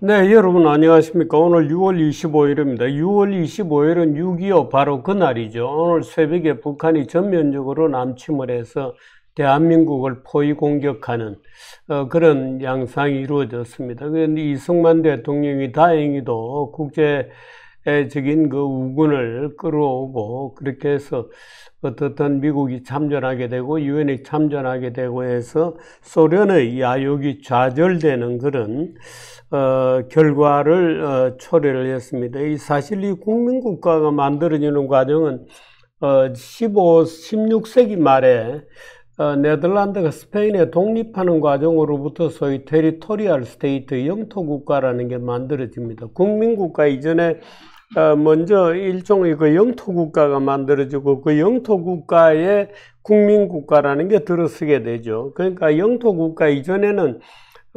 네, 여러분 안녕하십니까. 오늘 6월 25일입니다. 6월 25일은 6.25 바로 그날이죠. 오늘 새벽에 북한이 전면적으로 남침을 해서 대한민국을 포위 공격하는 어, 그런 양상이 이루어졌습니다. 그런데 이승만 대통령이 다행히도 국제적인 그 우군을 끌어오고 그렇게 해서 어떻든 미국이 참전하게 되고 유엔이 참전하게 되고 해서 소련의 야욕이 좌절되는 그런 어, 결과를 어, 초래를 했습니다. 이 사실 이 국민국가가 만들어지는 과정은 어, 15, 16세기 말에 어, 네덜란드가 스페인에 독립하는 과정으로부터 소위 테리토리얼 스테이트 영토 국가라는 게 만들어집니다. 국민국가 이전에 어, 먼저 일종의 그 영토 국가가 만들어지고 그 영토 국가에 국민국가라는 게 들어서게 되죠. 그러니까 영토 국가 이전에는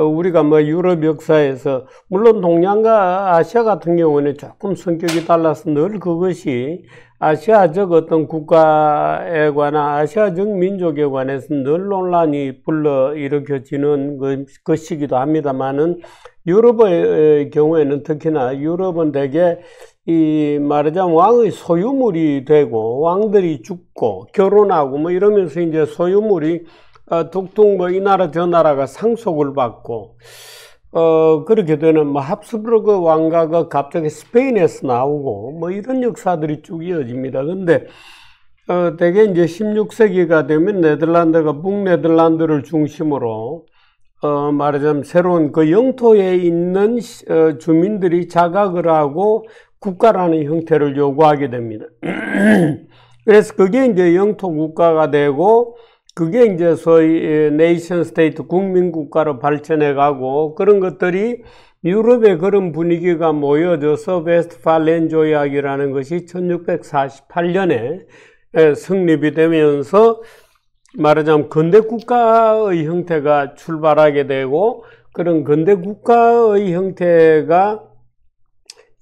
어, 우리가 뭐 유럽 역사에서 물론 동양과 아시아 같은 경우는 조금 성격이 달라서 늘 그것이 아시아적 어떤 국가에 관한 아시아적 민족에 관해서 늘 논란이 불러 일으켜지는 그, 것이기도 합니다만은 유럽의 경우에는 특히나 유럽은 대개 이 말하자면 왕의 소유물이 되고 왕들이 죽고 결혼하고 뭐 이러면서 이제 소유물이 어, 뚝뚝 뭐이 나라 저 나라가 상속을 받고 어 그렇게 되는 뭐 합스부르크 왕가가 갑자기 스페인에서 나오고 뭐 이런 역사들이 쭉 이어집니다. 근데 어 대개 이제 16세기가 되면 네덜란드가 북네덜란드를 중심으로 어 말하자면 새로운 그 영토에 있는 어, 주민들이 자각을 하고 국가라는 형태를 요구하게 됩니다. 그래서 그게 이제 영토 국가가 되고 그게 이제 소위 네이션 스테이트 국민 국가로 발전해 가고 그런 것들이 유럽의 그런 분위기가 모여져서 베스트팔렌 조약이라는 것이 1648년에 성립이 되면서 말하자면 근대 국가의 형태가 출발하게 되고 그런 근대 국가의 형태가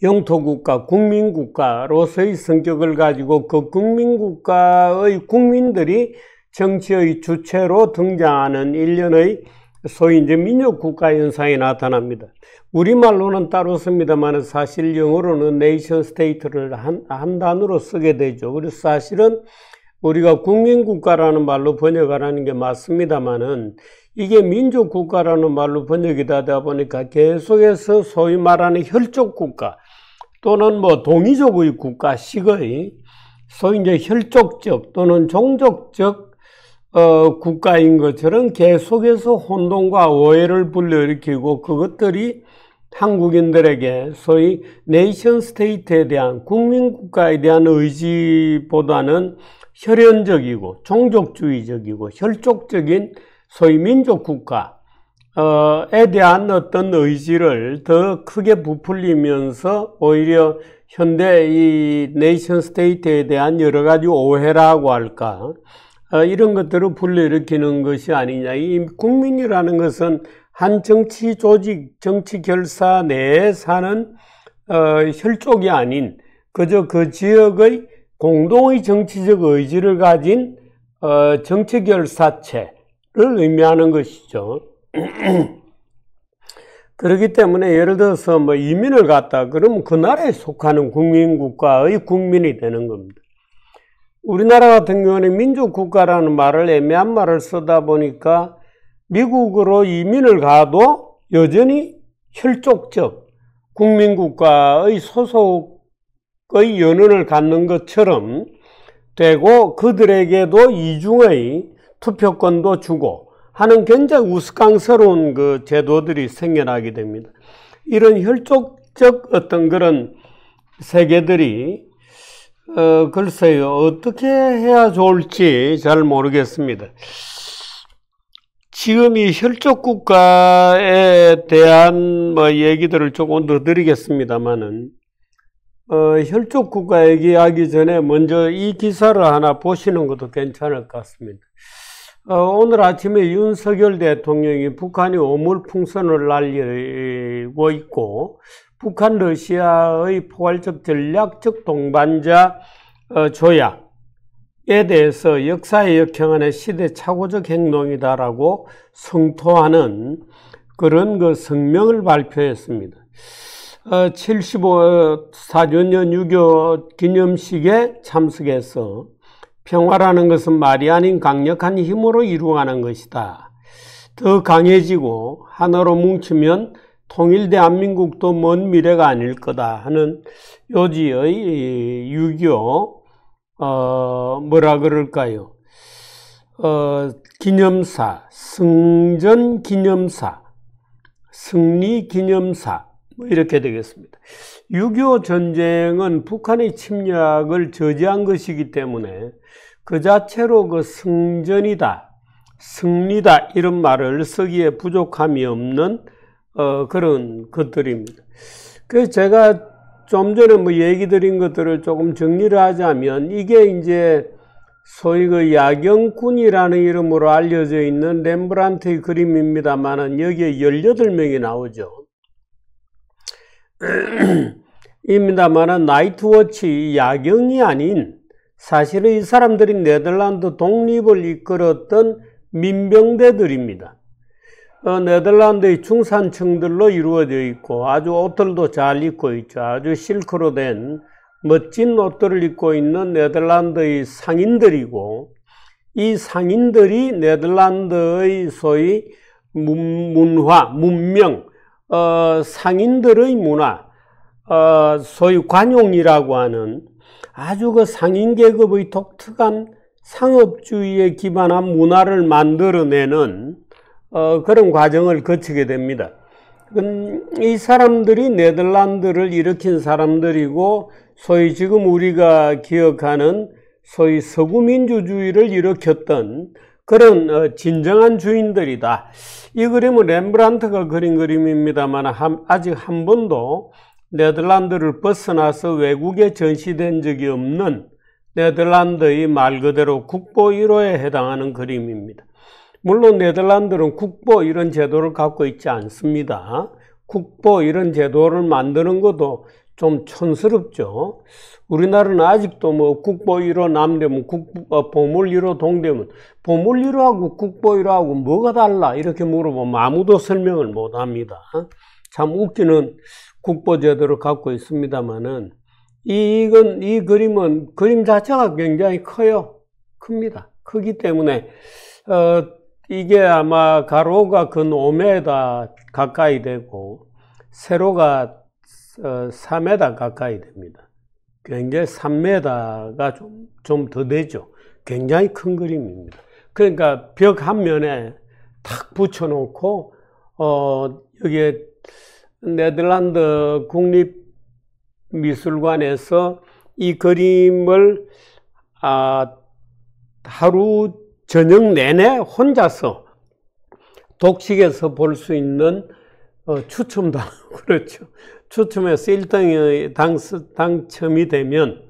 영토국가, 국민국가로서의 성격을 가지고 그 국민국가의 국민들이 정치의 주체로 등장하는 일련의 소위 이제 민족 국가 현상이 나타납니다. 우리말로는 따로 씁니다만 사실 영어로는 네이션 스테이트를 한, 한단으로 쓰게 되죠. 그래서 사실은 우리가 국민 국가라는 말로 번역하라는 게 맞습니다만은 이게 민족 국가라는 말로 번역이 되다 보니까 계속해서 소위 말하는 혈족 국가 또는 뭐 동이족의 국가식의 소위 이제 혈족적 또는 종족적 어, 국가인 것처럼 계속해서 혼돈과 오해를 불러일으키고 그것들이 한국인들에게 소위 네이션 스테이트에 대한 국민 국가에 대한 의지보다는 혈연적이고 종족주의적이고 혈족적인 소위 민족 국가에 어, 대한 어떤 의지를 더 크게 부풀리면서 오히려 현대 이 네이션 스테이트에 대한 여러 가지 오해라고 할까 어, 이런 것들을 불러일으키는 것이 아니냐. 이 국민이라는 것은 한 정치 조직, 정치 결사 내에 사는 어, 혈족이 아닌 그저 그 지역의 공동의 정치적 의지를 가진 어, 정치 결사체를 의미하는 것이죠. 그렇기 때문에 예를 들어서 뭐 이민을 갔다 그러면 그 나라에 속하는 국민 국가의 국민이 되는 겁니다. 우리나라 같은 경우는 민주국가라는 말을 애매한 말을 쓰다 보니까 미국으로 이민을 가도 여전히 혈족적 국민국가의 소속의 연원을 갖는 것처럼 되고 그들에게도 이중의 투표권도 주고 하는 굉장히 우스꽝스러운 그 제도들이 생겨나게 됩니다. 이런 혈족적 어떤 그런 세계들이 어, 글쎄요, 어떻게 해야 좋을지 잘 모르겠습니다. 지금 이 혈족국가에 대한 뭐 얘기들을 조금 더 드리겠습니다만은, 어, 혈족국가 얘기하기 전에 먼저 이 기사를 하나 보시는 것도 괜찮을 것 같습니다. 어, 오늘 아침에 윤석열 대통령이 북한이 오물풍선을 날리고 있고 북한 러시아의 포괄적 전략적 동반자 어, 조약에 대해서 역사의 역행하는 시대착오적 행동이다라고 성토하는 그런 그 성명을 발표했습니다. 75 어, 4주년 유교 기념식에 참석해서 평화라는 것은 말이 아닌 강력한 힘으로 이루어가는 것이다. 더 강해지고 하나로 뭉치면 통일 대한민국도 먼 미래가 아닐 거다 하는 요지의 유교 어 뭐라 그럴까요? 어 기념사, 승전 기념사, 승리 기념사 뭐 이렇게 되겠습니다. 6.25 전쟁은 북한의 침략을 저지한 것이기 때문에 그 자체로 그 승전이다, 승리다 이런 말을 쓰기에 부족함이 없는 어, 그런 것들입니다. 그래서 제가 좀 전에 뭐 얘기 드린 것들을 조금 정리를 하자면 이게 이제 소위 그 야경꾼이라는 이름으로 알려져 있는 렘브란트의 그림입니다만은 여기에 18명이 나오죠. 입니다만은 나이트워치 야경이 아닌 사실은 이 사람들이 네덜란드 독립을 이끌었던 민병대들입니다. 어, 네덜란드의 중산층들로 이루어져 있고 아주 옷들도 잘 입고 있죠. 아주 실크로 된 멋진 옷들을 입고 있는 네덜란드의 상인들이고 이 상인들이 네덜란드의 소위 문화, 문명, 어, 상인들의 문화, 어, 소위 관용이라고 하는 아주 그 상인 계급의 독특한 상업주의에 기반한 문화를 만들어내는 어, 그런 과정을 거치게 됩니다. 음, 이 사람들이 네덜란드를 일으킨 사람들이고 소위 지금 우리가 기억하는 소위 서구민주주의를 일으켰던 그런 어, 진정한 주인들이다. 이 그림은 렘브란트가 그린 그림입니다만 아직 한 번도 네덜란드를 벗어나서 외국에 전시된 적이 없는 네덜란드의 말 그대로 국보 1호에 해당하는 그림입니다. 물론 네덜란드는 국보 이런 제도를 갖고 있지 않습니다. 국보 이런 제도를 만드는 것도 좀천스럽죠 우리나라는 아직도 뭐 국보위로 남대문, 국, 어, 보물위로 동대문, 보물위로하고 국보위로하고 뭐가 달라? 이렇게 물어보면 아무도 설명을 못 합니다. 참 웃기는 국보제도를 갖고 있습니다만은, 이건, 이 그림은, 그림 자체가 굉장히 커요. 큽니다. 크기 때문에, 어, 이게 아마 가로가 근 그 5m 가까이 되고, 세로가 4m 어, 가까이 됩니다. 굉장히 3m가 좀 좀더 되죠. 굉장히 큰 그림입니다. 그러니까 벽 한 면에 탁 붙여놓고 어 여기에 네덜란드 국립미술관에서 이 그림을 아 하루 저녁 내내 혼자서 독식에서 볼 수 있는 어, 추첨도 그렇죠. 추첨해서 1등이 당, 당첨이 되면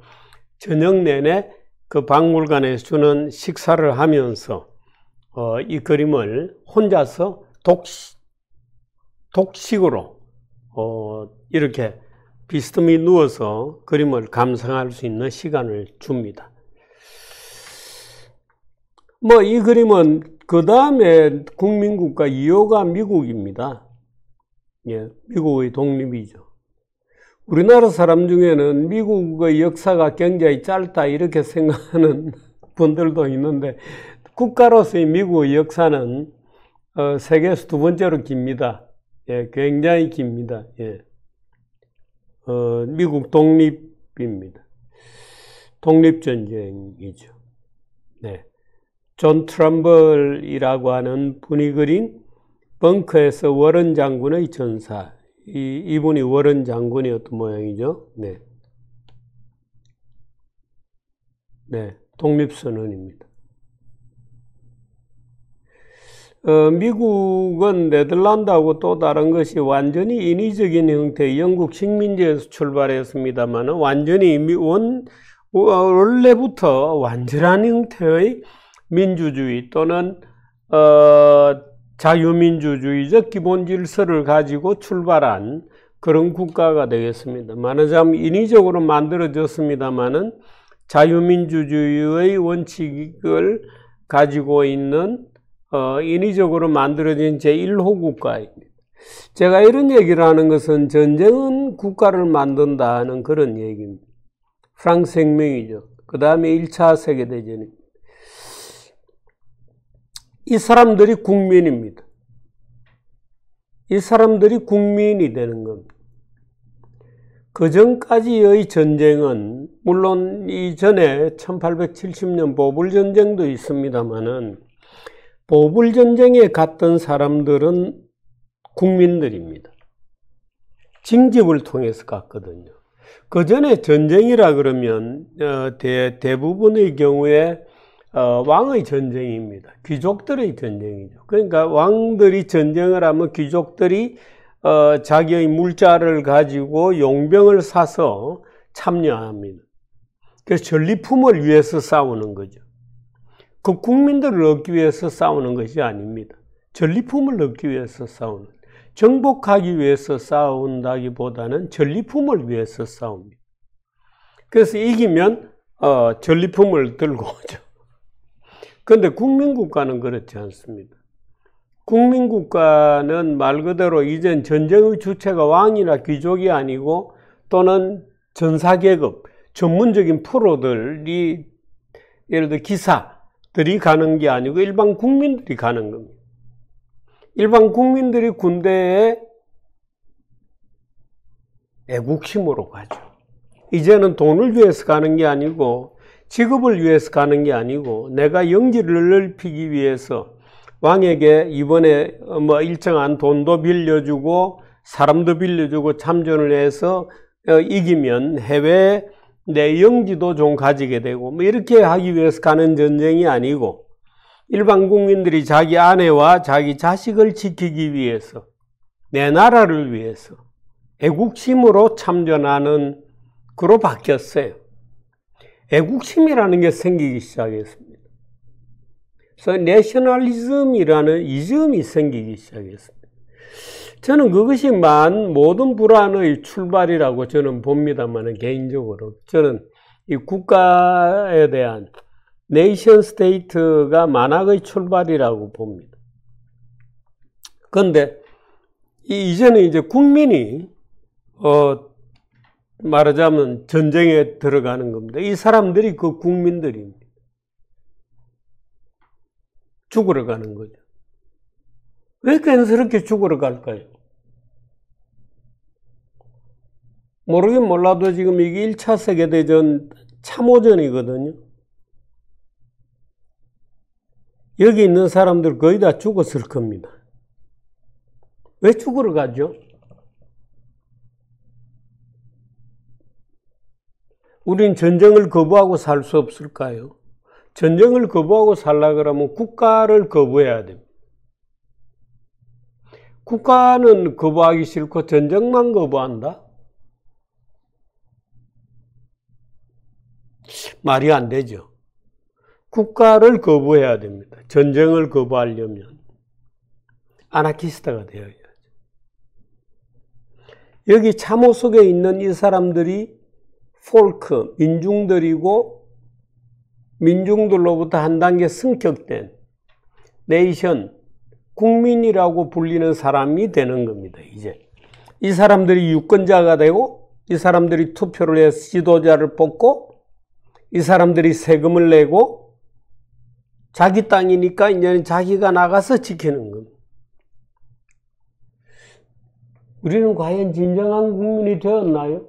저녁 내내 그 박물관에 주는 식사를 하면서 어, 이 그림을 혼자서 독시, 독식으로 어, 이렇게 비스듬히 누워서 그림을 감상할 수 있는 시간을 줍니다. 뭐 이 그림은 그 다음에 국민국가 2호가 미국입니다. 예, 미국의 독립이죠. 우리나라 사람 중에는 미국의 역사가 굉장히 짧다 이렇게 생각하는 분들도 있는데 국가로서의 미국의 역사는 어, 세계에서 두 번째로 깁니다. 예, 굉장히 깁니다. 예. 어, 미국 독립입니다. 독립전쟁이죠. 네. 존 트럼블이라고 하는 분이 그린 벙커에서 워런 장군의 전사 이, 이분이 워런 장군이었던 모양이죠. 네. 네. 독립선언입니다. 어, 미국은 네덜란드하고 또 다른 것이 완전히 인위적인 형태의 영국 식민지에서 출발했습니다만 완전히 원, 원래부터 완전한 형태의 민주주의 또는 어, 자유민주주의적 기본 질서를 가지고 출발한 그런 국가가 되겠습니다. 만나자면 인위적으로 만들어졌습니다만은 자유민주주의의 원칙을 가지고 있는 어, 인위적으로 만들어진 제1호 국가입니다. 제가 이런 얘기를 하는 것은 전쟁은 국가를 만든다 하는 그런 얘기입니다. 프랑스 혁명이죠. 그 다음에 1차 세계대전입니다. 이 사람들이 국민입니다. 이 사람들이 국민이 되는 겁니다. 그 전까지의 전쟁은 물론 이전에 1870년 보불 전쟁도 있습니다만은 보불 전쟁에 갔던 사람들은 국민들입니다. 징집을 통해서 갔거든요. 그 전에 전쟁이라 그러면 어, 대부분의 경우에 어, 왕의 전쟁입니다. 귀족들의 전쟁이죠. 그러니까 왕들이 전쟁을 하면 귀족들이 어, 자기의 물자를 가지고 용병을 사서 참여합니다. 그래서 전리품을 위해서 싸우는 거죠. 그 국민들을 얻기 위해서 싸우는 것이 아닙니다. 전리품을 얻기 위해서 싸우는, 정복하기 위해서 싸운다기보다는 전리품을 위해서 싸웁니다. 그래서 이기면 어, 전리품을 들고 오죠. 그런데 국민국가는 그렇지 않습니다. 국민국가는 말 그대로 이젠 전쟁의 주체가 왕이나 귀족이 아니고 또는 전사계급, 전문적인 프로들이 예를 들어 기사들이 가는 게 아니고 일반 국민들이 가는 겁니다. 일반 국민들이 군대에 애국심으로 가죠. 이제는 돈을 위해서 가는 게 아니고 직업을 위해서 가는 게 아니고 내가 영지를 넓히기 위해서 왕에게 이번에 어, 뭐 일정한 돈도 빌려주고 사람도 빌려주고 참전을 해서 어, 이기면 해외 내 영지도 좀 가지게 되고 뭐 이렇게 하기 위해서 가는 전쟁이 아니고 일반 국민들이 자기 아내와 자기 자식을 지키기 위해서 내 나라를 위해서 애국심으로 참전하는 그로 바뀌었어요. 애국심이라는 게 생기기 시작했습니다. 그래서 내셔널리즘이라는 이즘이 생기기 시작했습니다. 저는 그것이 만 모든 불안의 출발이라고 저는 봅니다만 개인적으로 저는 이 국가에 대한 네이션 스테이트가 만악의 출발이라고 봅니다. 그런데 이제는 이제 국민이 어, 말하자면 전쟁에 들어가는 겁니다. 이 사람들이 그 국민들입니다. 죽으러 가는 거죠. 왜 괜스럽게 죽으러 갈까요? 모르긴 몰라도 지금 이게 1차 세계대전 참호전이거든요. 여기 있는 사람들 거의 다 죽었을 겁니다. 왜 죽으러 가죠? 우린 전쟁을 거부하고 살 수 없을까요? 전쟁을 거부하고 살라 그러면 국가를 거부해야 됩니다. 국가는 거부하기 싫고 전쟁만 거부한다? 말이 안 되죠. 국가를 거부해야 됩니다. 전쟁을 거부하려면 아나키스트가 되어야죠. 여기 참호 속에 있는 이 사람들이 폴크, 민중들이고 민중들로부터 한 단계 승격된 네이션, 국민이라고 불리는 사람이 되는 겁니다, 이제. 이 사람들이 유권자가 되고, 이 사람들이 투표를 해서 지도자를 뽑고, 이 사람들이 세금을 내고, 자기 땅이니까 이제는 자기가 나가서 지키는 겁니다. 우리는 과연 진정한 국민이 되었나요?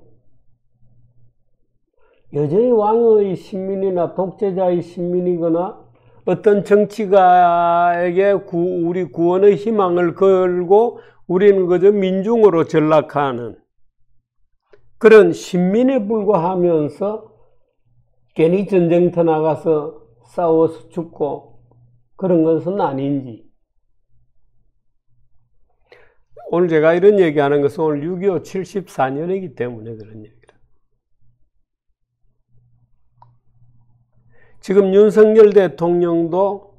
여전히 왕의 신민이나 독재자의 신민이거나 어떤 정치가에게 구, 우리 구원의 희망을 걸고 우리는 그저 민중으로 전락하는 그런 신민에 불과하면서 괜히 전쟁터 나가서 싸워서 죽고 그런 것은 아닌지. 오늘 제가 이런 얘기하는 것은 오늘 6.25 74년이기 때문에 그런 얘기. 지금 윤석열 대통령도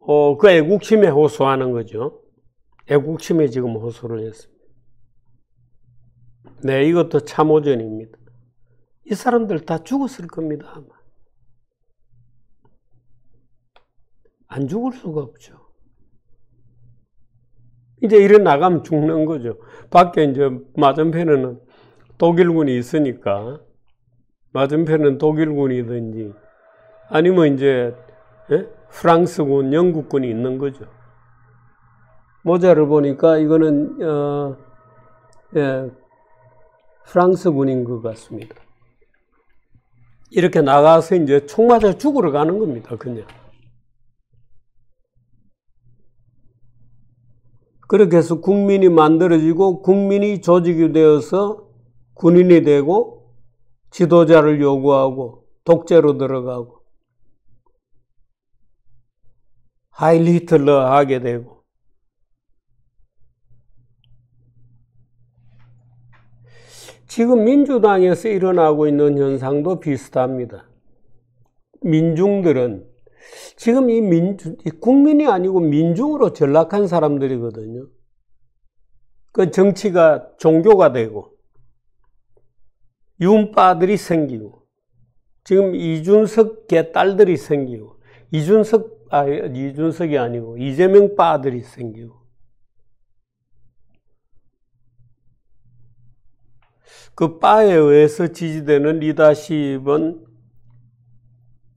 어, 그 애국심에 호소하는 거죠. 애국심에 지금 호소를 했습니다. 네, 이것도 참호전입니다. 이 사람들 다 죽었을 겁니다, 아마. 안 죽을 수가 없죠. 이제 이래 나가면 죽는 거죠. 밖에 이제 맞은편에는 독일군이 있으니까, 맞은편은 독일군이든지, 아니면 이제 예? 프랑스군, 영국군이 있는 거죠. 모자를 보니까 이거는 어, 예, 프랑스군인 것 같습니다. 이렇게 나가서 이제 총 맞아 죽으러 가는 겁니다, 그냥. 그렇게 해서 국민이 만들어지고 국민이 조직이 되어서 군인이 되고 지도자를 요구하고 독재로 들어가고 하일 히틀러 하게 되고 지금 민주당에서 일어나고 있는 현상도 비슷합니다. 민중들은 지금 이 민주, 국민이 아니고 민중으로 전락한 사람들이거든요. 그 정치가 종교가 되고 윤빠들이 생기고 지금 이준석 개딸들이 생기고 이준석 아, 이준석이 아니고 이재명 빠들이 생기고 그 바에 의해서 지지되는 리더십은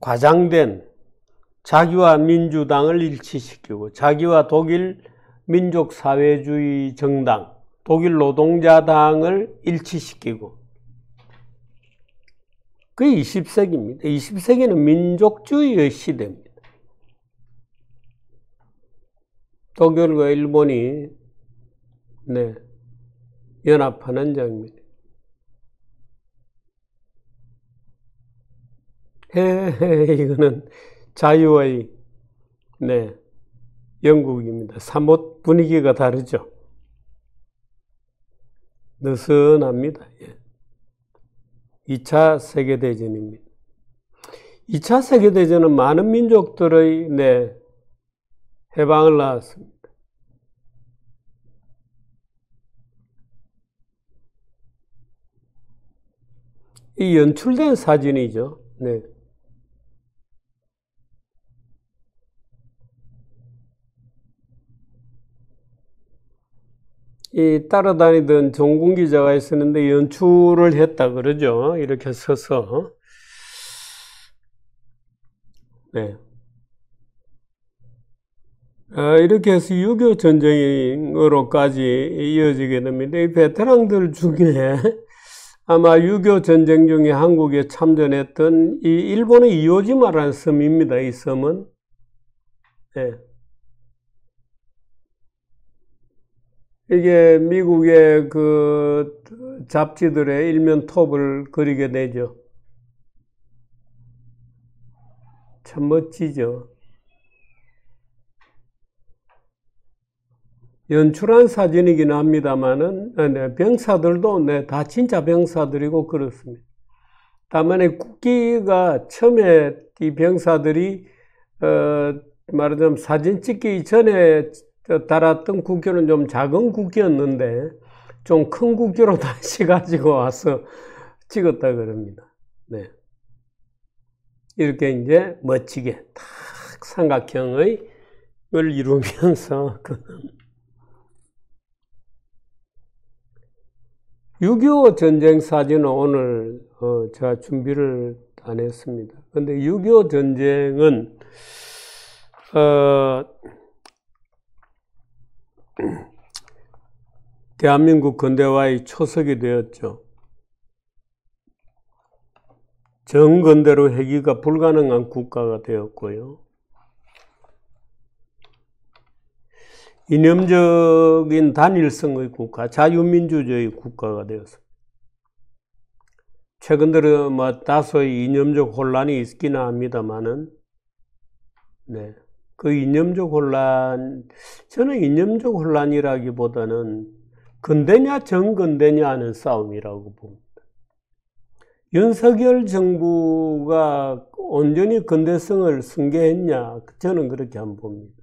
과장된 자기와 민주당을 일치시키고 자기와 독일 민족사회주의 정당, 독일 노동자당을 일치시키고 그게 20세기입니다. 20세기는 민족주의의 시대입니다. 독일과 일본이 네, 연합하는 장면. 헤헤 이거는 자유의 네, 영국입니다. 사뭇 분위기가 다르죠. 느슨합니다. 예. 2차 세계대전입니다. 2차 세계대전은 많은 민족들의 네, 해방을 낳았습니다. 이 연출된 사진이죠. 네. 이 따라다니던 정군 기자가 있었는데 연출을 했다 그러죠. 이렇게 서서. 네. 어, 이렇게 해서 유교 전쟁으로까지 이어지게 됩니다. 이 베테랑들 중에 아마 유교 전쟁 중에 한국에 참전했던 이 일본의 이오지마라는 섬입니다. 이 섬은. 네. 이게 미국의 그 잡지들의 일면 톱을 그리게 되죠. 참 멋지죠. 연출한 사진이긴 합니다만은 아, 네, 병사들도 네, 다 진짜 병사들이고 그렇습니다. 다만 국기가 처음에 이 병사들이 어, 말하자면 사진 찍기 전에 달았던 국기는 좀 작은 국기였는데 좀 큰 국기로 다시 가지고 와서 찍었다 그럽니다. 네. 이렇게 이제 멋지게 탁삼각형을 이루면서 그6.25 전쟁 사진은 오늘 어, 제가 준비를 안 했습니다. 근데 6.25 전쟁은, 어, 대한민국 근대화의 초석이 되었죠. 정건대로 회귀가 불가능한 국가가 되었고요. 이념적인 단일성의 국가, 자유민주주의 국가가 되었습니다. 최근 들어 뭐 다소의 이념적 혼란이 있기는 합니다만은 네. 그 이념적 혼란 저는 이념적 혼란이라기보다는 근대냐 정근대냐 하는 싸움이라고 봅니다. 윤석열 정부가 온전히 근대성을 승계했냐 저는 그렇게 안 봅니다.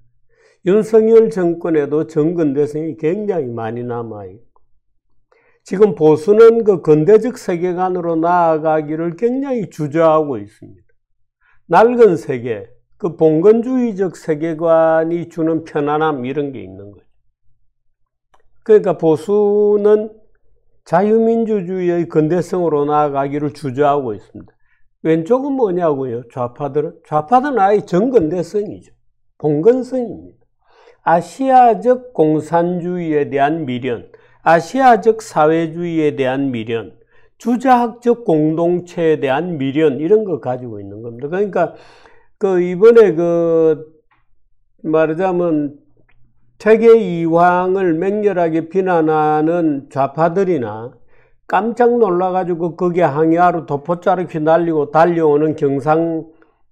윤석열 정권에도 정근대성이 굉장히 많이 남아있고, 지금 보수는 그 근대적 세계관으로 나아가기를 굉장히 주저하고 있습니다. 낡은 세계, 그 봉건주의적 세계관이 주는 편안함 이런 게 있는 거죠. 그러니까 보수는 자유민주주의의 근대성으로 나아가기를 주저하고 있습니다. 왼쪽은 뭐냐고요? 좌파들은? 좌파들은 아예 정근대성이죠. 봉건성입니다. 아시아적 공산주의에 대한 미련, 아시아적 사회주의에 대한 미련, 주자학적 공동체에 대한 미련 이런 거 가지고 있는 겁니다. 그러니까 그 이번에 그 말하자면 세계 이황을 맹렬하게 비난하는 좌파들이나 깜짝 놀라가지고 거기에 항의하러 도포자를 기날리고 달려오는 경상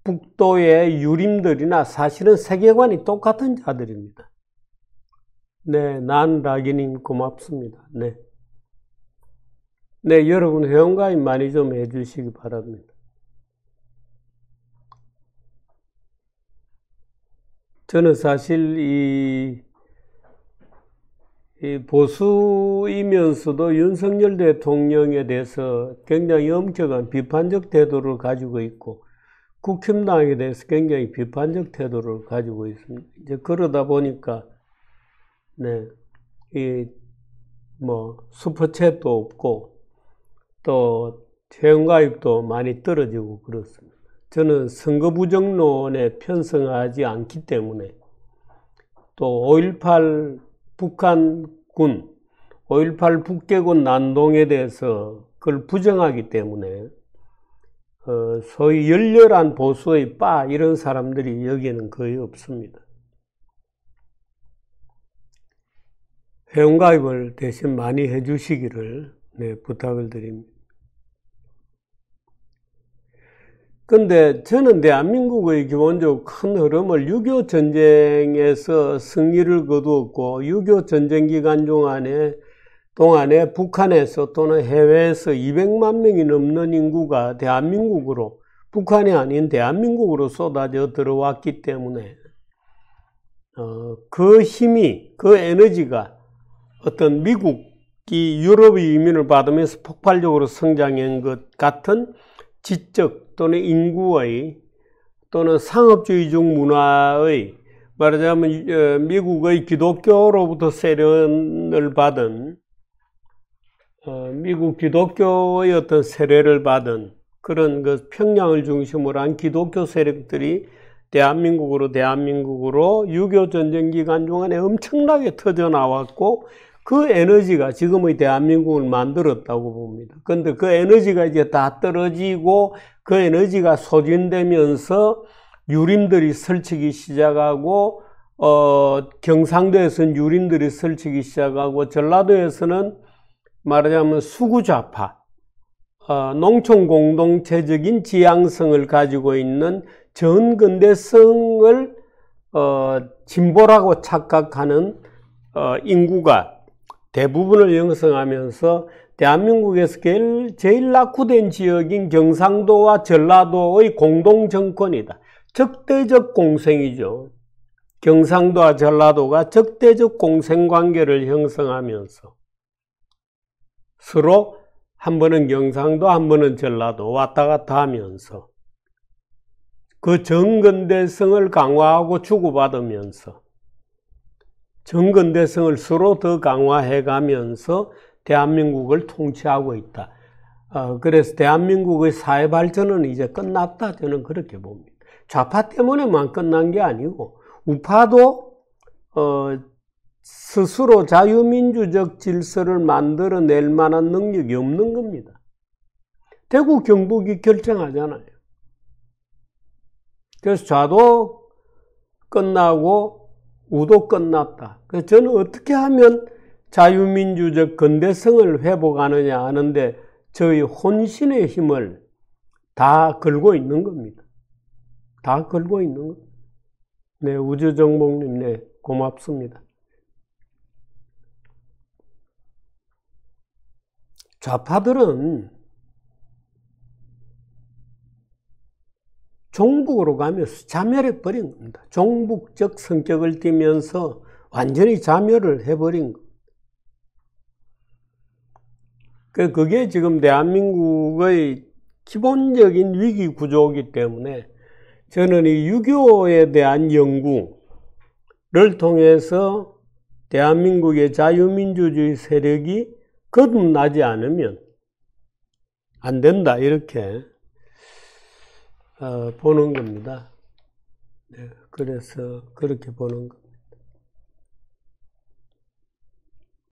북도의 유림들이나 사실은 세계관이 똑같은 자들입니다. 네, 난 라기님 고맙습니다. 네. 네, 여러분 회원가입 많이 좀 해주시기 바랍니다. 저는 사실 이, 이 보수이면서도 윤석열 대통령에 대해서 굉장히 엄격한 비판적 태도를 가지고 있고 국힘당에 대해서 굉장히 비판적 태도를 가지고 있습니다. 이제 그러다 보니까 네, 이뭐 슈퍼챗도 없고 또 회원가입도 많이 떨어지고 그렇습니다. 저는 선거 부정론에 편성하지 않기 때문에 또 5.18 북한군, 5.18 북괴군 난동에 대해서 그걸 부정하기 때문에 어, 소위 열렬한 보수의 빠 이런 사람들이 여기에는 거의 없습니다. 회원가입을 대신 많이 해주시기를 네, 부탁을 드립니다. 근데 저는 대한민국의 기본적큰 흐름을 6.25 전쟁에서 승리를 거두었고, 6.25 전쟁 기간 중안에 동안에 북한에서 또는 해외에서 200만 명이 넘는 인구가 대한민국으로 북한이 아닌 대한민국으로 쏟아져 들어왔기 때문에 어, 그 힘이 그 에너지가 어떤 미국이 유럽의 이민을 받으면서 폭발적으로 성장한 것 같은 지적 또는 인구의 또는 상업주의적 문화의 말하자면 어, 미국의 기독교로부터 세련을 받은 어, 미국 기독교의 어떤 세례를 받은 그런 그 평양을 중심으로 한 기독교 세력들이 대한민국으로 대한민국으로 유교 전쟁 기간 중에 엄청나게 터져 나왔고 그 에너지가 지금의 대한민국을 만들었다고 봅니다. 그런데 그 에너지가 이제 다 떨어지고 그 에너지가 소진되면서 유림들이 설치기 시작하고 어 경상도에서는 유림들이 설치기 시작하고 전라도에서는 말하자면 수구좌파, 어, 농촌공동체적인 지향성을 가지고 있는 전근대성을 어, 진보라고 착각하는 어, 인구가 대부분을 형성하면서 대한민국에서 제일 낙후된 지역인 경상도와 전라도의 공동정권이다. 적대적 공생이죠. 경상도와 전라도가 적대적 공생관계를 형성하면서 서로 한 번은 경상도, 한 번은 전라도 왔다 갔다 하면서 그 정근대성을 강화하고 주고받으면서 정근대성을 서로 더 강화해 가면서 대한민국을 통치하고 있다. 어, 그래서 대한민국의 사회 발전은 이제 끝났다. 저는 그렇게 봅니다. 좌파 때문에만 끝난 게 아니고 우파도 어, 스스로 자유민주적 질서를 만들어낼 만한 능력이 없는 겁니다. 대구 경북이 결정하잖아요. 그래서 좌도 끝나고 우도 끝났다. 그래서 저는 어떻게 하면 자유민주적 근대성을 회복하느냐 하는데 저희 혼신의 힘을 다 걸고 있는 겁니다. 다 걸고 있는 겁니다. 네, 우주정복님, 네, 고맙습니다. 좌파들은 종북으로 가면서 자멸해 버린 겁니다. 종북적 성격을 띠면서 완전히 자멸을 해버린 겁니다. 그, 그게 지금 대한민국의 기본적인 위기 구조이기 때문에 저는 이 유교에 대한 연구를 통해서 대한민국의 자유민주주의 세력이 거듭나지 않으면 안 된다 이렇게 어, 보는 겁니다. 네, 그래서 그렇게 보는 겁니다.